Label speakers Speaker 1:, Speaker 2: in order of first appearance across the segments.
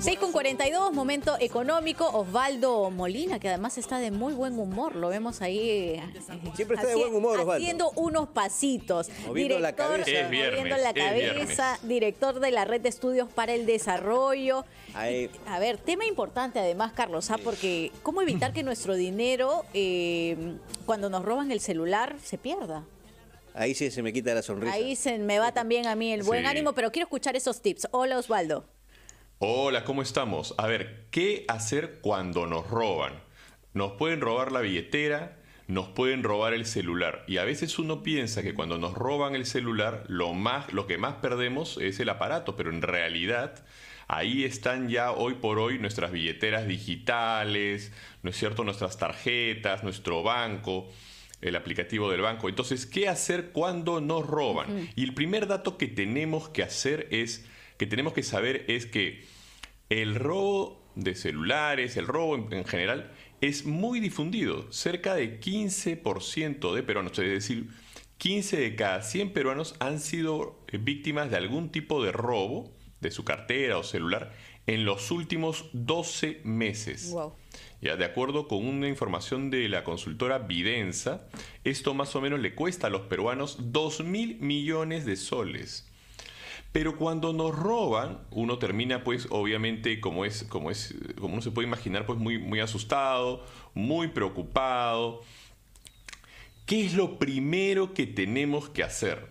Speaker 1: 6 con 42, momento económico. Osvaldo Molina, que además está de muy buen humor, lo vemos ahí. Eh, Siempre está de buen humor, Osvaldo. Haciendo unos pasitos. Moviendo la cabeza. la cabeza, director de la Red de Estudios para el Desarrollo.
Speaker 2: A
Speaker 1: ver, tema importante además, Carlos, ¿ah? porque ¿cómo evitar que nuestro dinero, em, cuando nos roban el celular, se pierda?
Speaker 3: Ahí sí se me quita la sonrisa.
Speaker 1: Ahí se me va también a mí el buen ánimo, pero quiero escuchar esos tips. Hola, Osvaldo.
Speaker 3: Hola, ¿cómo estamos? A ver, ¿qué hacer cuando nos roban? Nos pueden robar la billetera, nos pueden robar el celular y a veces uno piensa que cuando nos roban el celular lo más lo que más perdemos es el aparato, pero en realidad ahí están ya hoy por hoy nuestras billeteras digitales, ¿no es cierto? Nuestras tarjetas, nuestro banco el aplicativo del banco. Entonces, ¿qué hacer cuando nos roban? Y el primer dato que tenemos que hacer es que tenemos que saber es que el robo de celulares, el robo en, general, es muy difundido. Cerca de 15% de peruanos, es decir, 15 de cada 100 peruanos han sido eh, víctimas de algún tipo de robo de su cartera o celular en los últimos 12 meses. Ya, de acuerdo con una información de la consultora Videnza, esto más o menos le cuesta a los peruanos 2 mil millones de soles. Pero cuando nos roban, uno termina pues obviamente como es como es como uno se puede imaginar pues muy muy asustado, muy preocupado. ¿Qué es lo primero que tenemos que hacer?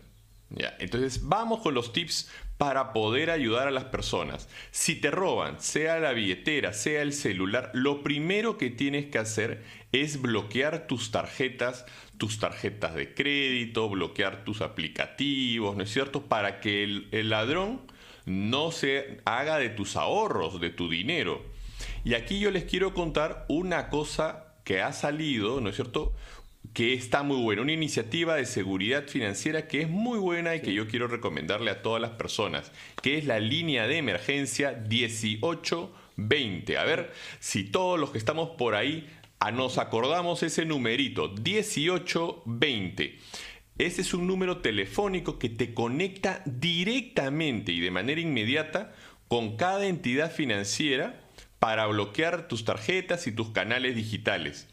Speaker 3: entonces vamos con los tips para poder ayudar a las personas. Si te roban, sea la billetera, sea el celular, lo primero que tienes que hacer es bloquear tus tarjetas, tus tarjetas de crédito, bloquear tus aplicativos, ¿no es cierto? Para que el ladrón no se haga de tus ahorros, de tu dinero. Y aquí yo les quiero contar una cosa que ha salido, ¿no es cierto? que está muy buena, una iniciativa de seguridad financiera que es muy buena y que yo quiero recomendarle a todas las personas, que es la línea de emergencia 1820. A ver si todos los que estamos por ahí ah, nos acordamos ese numerito, 1820. Ese es un número telefónico que te conecta directamente y de manera inmediata con cada entidad financiera para bloquear tus tarjetas y tus canales digitales.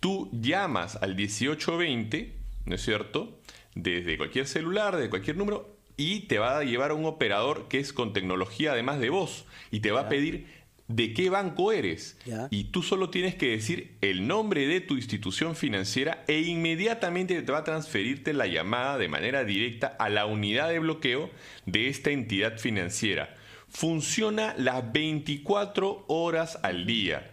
Speaker 3: Tú llamas al 1820, ¿no es cierto? Desde cualquier celular, de cualquier número, y te va a llevar a un operador que es con tecnología además de voz, y te va a pedir de qué banco eres. Y tú solo tienes que decir el nombre de tu institución financiera e inmediatamente te va a transferirte la llamada de manera directa a la unidad de bloqueo de esta entidad financiera. Funciona las 24 horas al día.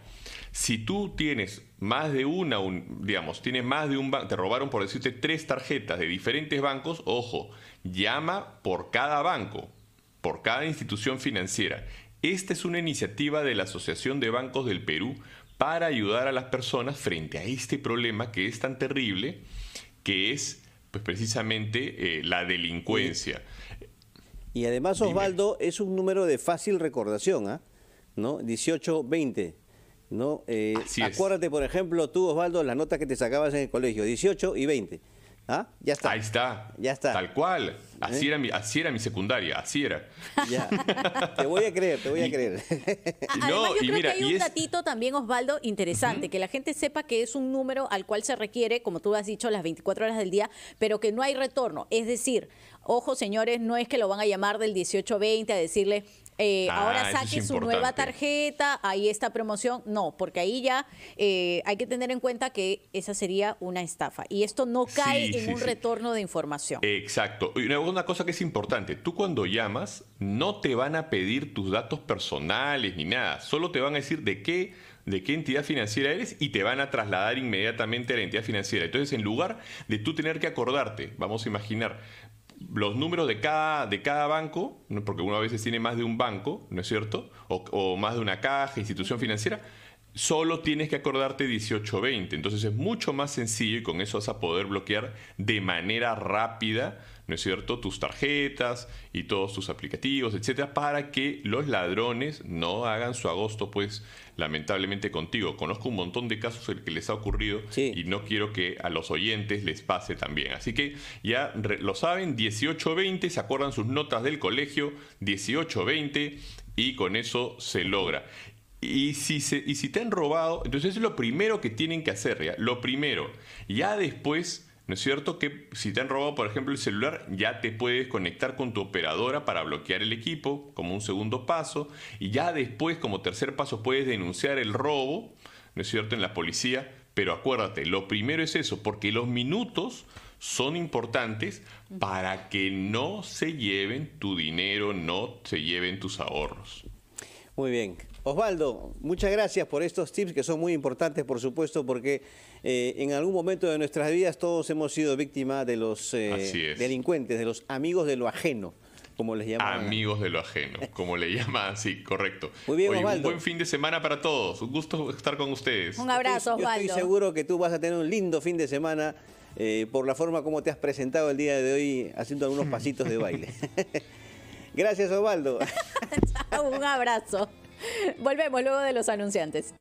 Speaker 3: Si tú tienes más de una, digamos, tienes más de un banco, te robaron por decirte tres tarjetas de diferentes bancos, ojo, llama por cada banco, por cada institución financiera. Esta es una iniciativa de la Asociación de Bancos del Perú para ayudar a las personas frente a este problema que es tan terrible, que es pues precisamente eh, la delincuencia.
Speaker 2: Y, además, Osvaldo, es un número de fácil recordación, ¿ah? ¿no? 1820. ¿no? Eh, acuérdate, por ejemplo, tú, Osvaldo, las notas que te sacabas en el colegio, 18 y 20. ¿Ah? Ya está. Ahí
Speaker 3: está. Ya está. Tal cual. ¿Eh? Así, era, mi, así era mi secundaria, así era. te voy a creer, te voy a creer. Además, yo creo que hay un es...
Speaker 1: datito también, Osvaldo, interesante, que la gente sepa que es un número al cual se requiere, como tú has dicho, las 24 horas del día, pero que no hay retorno. Es decir, ojo, señores, no es que lo van a llamar del 18 20 a decirle, eh, ahora ah, saque su nueva tarjeta, ahí esta promoción. No, porque ahí ya eh, hay que tener en cuenta que esa sería una estafa. Y esto no cae en un retorno de
Speaker 3: información. Exacto. Y una, cosa que es importante, tú cuando llamas no te van a pedir tus datos personales ni nada, solo te van a decir de qué de qué entidad financiera eres y te van a trasladar inmediatamente a la entidad financiera. Entonces, en lugar de tú tener que acordarte, vamos a imaginar, los números de cada, de cada banco, porque uno a veces tiene más de un banco, ¿no es cierto? O, o más de una caja, institución financiera solo tienes que acordarte 1820. Entonces es mucho más sencillo y con eso vas a poder bloquear de manera rápida, ¿no es cierto?, tus tarjetas y todos tus aplicativos, etcétera, para que los ladrones no hagan su agosto, pues, lamentablemente contigo. Conozco un montón de casos en que les ha ocurrido y no quiero que a los oyentes les pase también. Así que ya lo saben, 1820, se acuerdan sus notas del colegio, 1820 y con eso se logra. Y si, se, y si te han robado, entonces es lo primero que tienen que hacer, Lo primero. Ya después, ¿no es cierto? Que si te han robado, por ejemplo, el celular, ya te puedes conectar con tu operadora para bloquear el equipo, como un segundo paso. Y ya después, como tercer paso, puedes denunciar el robo, ¿no es cierto?, en la policía. Pero acuérdate, lo primero es eso, porque los minutos son importantes para que no se lleven tu dinero, no se lleven tus ahorros.
Speaker 2: Muy bien, Osvaldo, muchas gracias por estos tips que son muy importantes, por supuesto, porque eh, en algún momento de nuestras vidas todos hemos sido víctimas de los eh, delincuentes, de los amigos de lo ajeno, como les llaman.
Speaker 3: Amigos de lo ajeno, como le llaman, sí, correcto. Muy bien, Osvaldo. Un buen fin de semana para todos, un gusto estar con ustedes. Un
Speaker 2: abrazo, Osvaldo. Yo estoy seguro que tú vas a tener un lindo fin de semana. Eh, por la forma como te has presentado el día de hoy haciendo algunos pasitos de baile. Gracias, Osvaldo.
Speaker 1: un abrazo. Volvemos luego de los anunciantes.